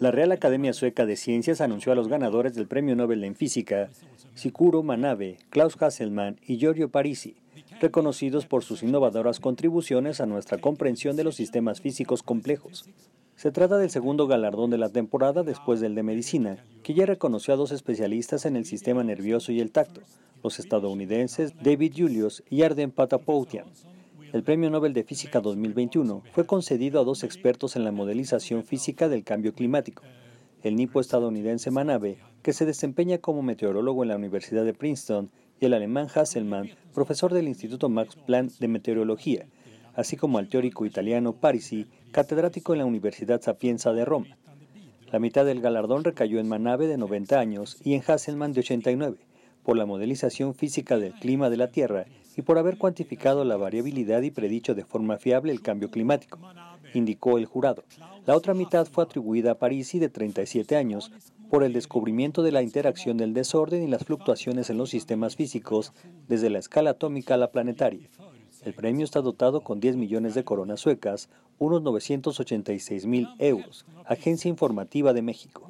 La Real Academia Sueca de Ciencias anunció a los ganadores del Premio Nobel en Física, Sikuro Manabe, Klaus Hasselmann y Giorgio Parisi, reconocidos por sus innovadoras contribuciones a nuestra comprensión de los sistemas físicos complejos. Se trata del segundo galardón de la temporada después del de Medicina, que ya reconoció a dos especialistas en el sistema nervioso y el tacto, los estadounidenses David Julius y Arden Patapoutian, el Premio Nobel de Física 2021 fue concedido a dos expertos en la modelización física del cambio climático, el nipo estadounidense Manabe, que se desempeña como meteorólogo en la Universidad de Princeton, y el alemán Hasselmann, profesor del Instituto Max Planck de Meteorología, así como al teórico italiano Parisi, catedrático en la Universidad Sapienza de Roma. La mitad del galardón recayó en Manabe de 90 años y en Hasselmann de 89, por la modelización física del clima de la Tierra y por haber cuantificado la variabilidad y predicho de forma fiable el cambio climático, indicó el jurado. La otra mitad fue atribuida a Parisi, de 37 años, por el descubrimiento de la interacción del desorden y las fluctuaciones en los sistemas físicos, desde la escala atómica a la planetaria. El premio está dotado con 10 millones de coronas suecas, unos 986 mil euros. Agencia Informativa de México.